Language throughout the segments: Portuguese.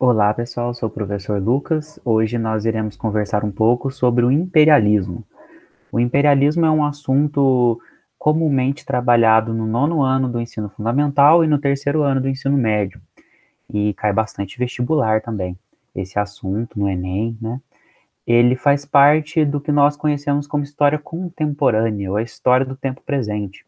Olá pessoal, sou o professor Lucas. Hoje nós iremos conversar um pouco sobre o imperialismo. O imperialismo é um assunto comumente trabalhado no nono ano do ensino fundamental e no terceiro ano do ensino médio. E cai bastante vestibular também, esse assunto no Enem, né? Ele faz parte do que nós conhecemos como história contemporânea, ou a história do tempo presente.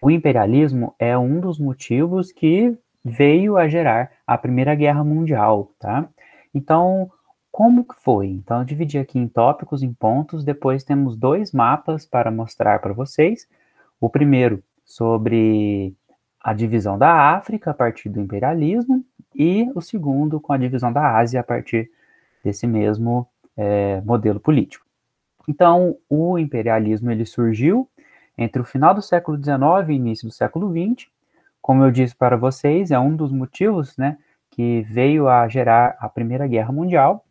O imperialismo é um dos motivos que veio a gerar a Primeira Guerra Mundial, tá? Então, como que foi? Então, eu dividi aqui em tópicos, em pontos, depois temos dois mapas para mostrar para vocês. O primeiro sobre a divisão da África a partir do imperialismo e o segundo com a divisão da Ásia a partir desse mesmo é, modelo político. Então, o imperialismo ele surgiu entre o final do século XIX e início do século XX, como eu disse para vocês, é um dos motivos né, que veio a gerar a Primeira Guerra Mundial.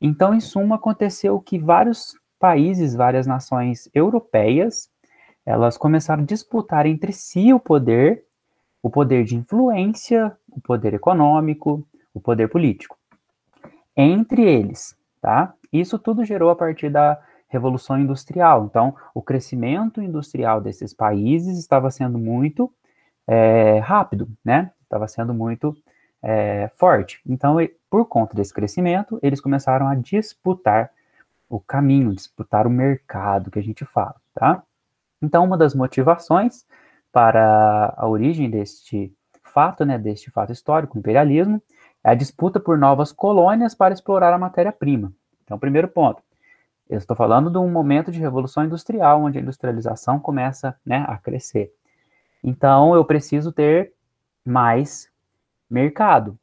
Então, em suma, aconteceu que vários países, várias nações europeias, elas começaram a disputar entre si o poder, o poder de influência, o poder econômico, o poder político. Entre eles, tá? Isso tudo gerou a partir da Revolução Industrial. Então, o crescimento industrial desses países estava sendo muito é, rápido, né? Estava sendo muito é, forte. Então, por conta desse crescimento, eles começaram a disputar o caminho, disputar o mercado que a gente fala, tá? Então, uma das motivações para a origem deste fato, né, deste fato histórico, o imperialismo, é a disputa por novas colônias para explorar a matéria-prima. Então, primeiro ponto, eu estou falando de um momento de revolução industrial, onde a industrialização começa né, a crescer. Então eu preciso ter mais mercado,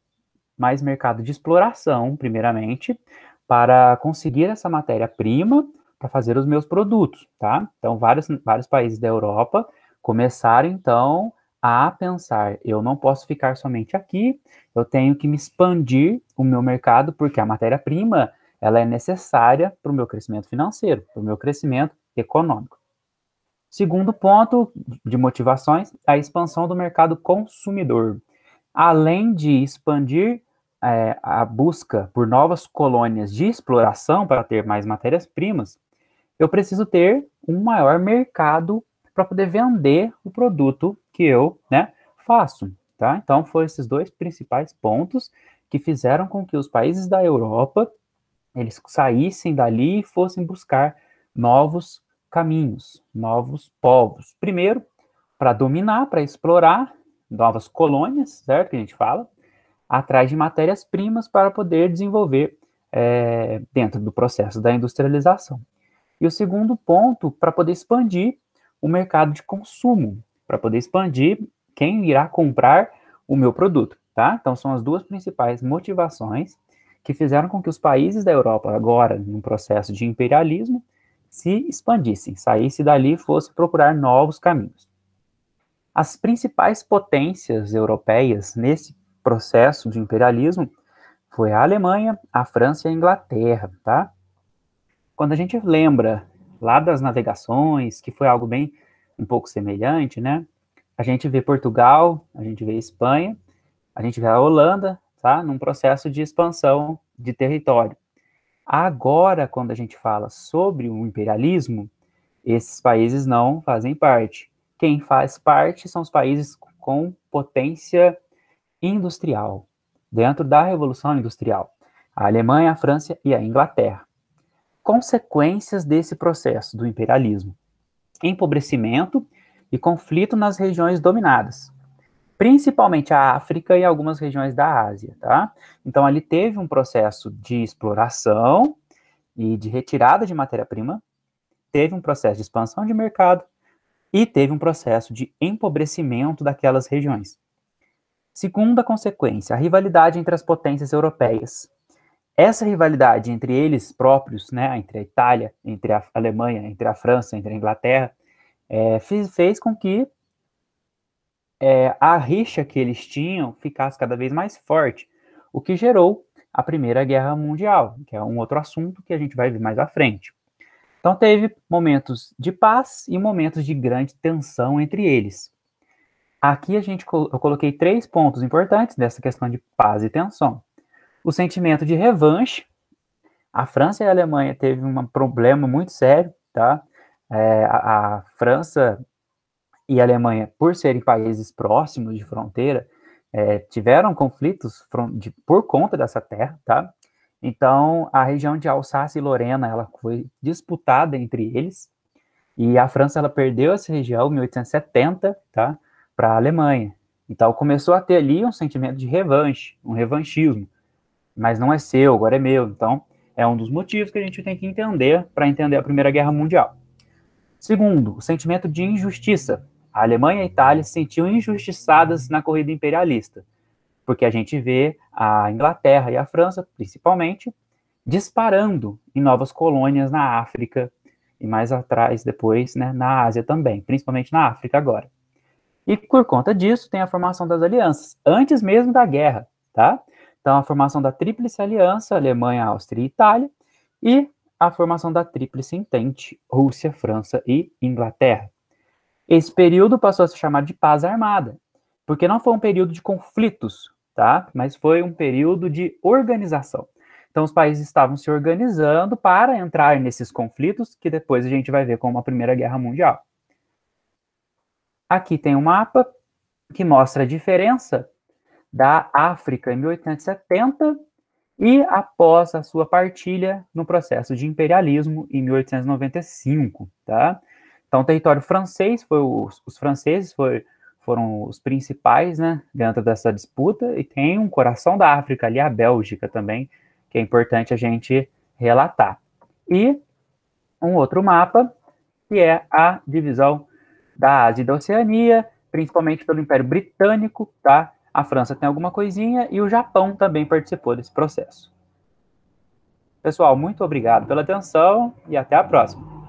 mais mercado de exploração, primeiramente, para conseguir essa matéria-prima para fazer os meus produtos, tá? Então vários, vários países da Europa começaram então a pensar, eu não posso ficar somente aqui, eu tenho que me expandir o meu mercado porque a matéria-prima ela é necessária para o meu crescimento financeiro, para o meu crescimento econômico. Segundo ponto de motivações, a expansão do mercado consumidor. Além de expandir é, a busca por novas colônias de exploração para ter mais matérias-primas, eu preciso ter um maior mercado para poder vender o produto que eu né, faço. Tá? Então, foram esses dois principais pontos que fizeram com que os países da Europa eles saíssem dali e fossem buscar novos caminhos, novos povos. Primeiro, para dominar, para explorar novas colônias, certo? Que a gente fala, atrás de matérias-primas para poder desenvolver é, dentro do processo da industrialização. E o segundo ponto, para poder expandir o mercado de consumo, para poder expandir quem irá comprar o meu produto, tá? Então são as duas principais motivações que fizeram com que os países da Europa agora, num processo de imperialismo, se expandissem, saísse dali e fosse procurar novos caminhos. As principais potências europeias nesse processo de imperialismo foi a Alemanha, a França e a Inglaterra, tá? Quando a gente lembra lá das navegações, que foi algo bem um pouco semelhante, né? A gente vê Portugal, a gente vê Espanha, a gente vê a Holanda, tá? Num processo de expansão de território. Agora, quando a gente fala sobre o imperialismo, esses países não fazem parte. Quem faz parte são os países com potência industrial, dentro da Revolução Industrial: a Alemanha, a França e a Inglaterra. Consequências desse processo do imperialismo: empobrecimento e conflito nas regiões dominadas, principalmente a África e algumas regiões da Ásia, tá? Então ali teve um processo de exploração e de retirada de matéria-prima, teve um processo de expansão de mercado e teve um processo de empobrecimento daquelas regiões. Segunda consequência, a rivalidade entre as potências europeias. Essa rivalidade entre eles próprios, né, entre a Itália, entre a Alemanha, entre a França, entre a Inglaterra, é, eh, fez, fez com que é, a rixa que eles tinham ficasse cada vez mais forte, o que gerou a Primeira Guerra Mundial, que é um outro assunto que a gente vai ver mais à frente. Então, teve momentos de paz e momentos de grande tensão entre eles. Aqui a gente eu coloquei três pontos importantes dessa questão de paz e tensão. O sentimento de revanche. A França e a Alemanha teve um problema muito sério, tá? É, a, a França e Alemanha, por serem países próximos de fronteira, é, tiveram conflitos de, por conta dessa terra, tá? Então, a região de Alsácia e Lorena, ela foi disputada entre eles, e a França, ela perdeu essa região em 1870, tá? Para a Alemanha. Então, começou a ter ali um sentimento de revanche, um revanchismo. Mas não é seu, agora é meu. Então, é um dos motivos que a gente tem que entender para entender a Primeira Guerra Mundial. Segundo, o sentimento de injustiça. A Alemanha e a Itália se sentiam injustiçadas na corrida imperialista, porque a gente vê a Inglaterra e a França, principalmente, disparando em novas colônias na África e mais atrás depois, né, na Ásia também, principalmente na África agora. E por conta disso tem a formação das alianças, antes mesmo da guerra, tá? Então a formação da Tríplice Aliança, Alemanha, Áustria e Itália, e a formação da Tríplice Entente, Rússia, França e Inglaterra. Esse período passou a se chamar de paz armada, porque não foi um período de conflitos, tá? Mas foi um período de organização. Então, os países estavam se organizando para entrar nesses conflitos, que depois a gente vai ver como a Primeira Guerra Mundial. Aqui tem um mapa que mostra a diferença da África em 1870 e após a sua partilha no processo de imperialismo em 1895, tá? Então, o território francês foi os, os franceses foi, foram os principais, né, dentro dessa disputa e tem um coração da África ali, a Bélgica também, que é importante a gente relatar. E um outro mapa que é a divisão da Ásia e da Oceania, principalmente pelo Império Britânico, tá? A França tem alguma coisinha e o Japão também participou desse processo. Pessoal, muito obrigado pela atenção e até a próxima.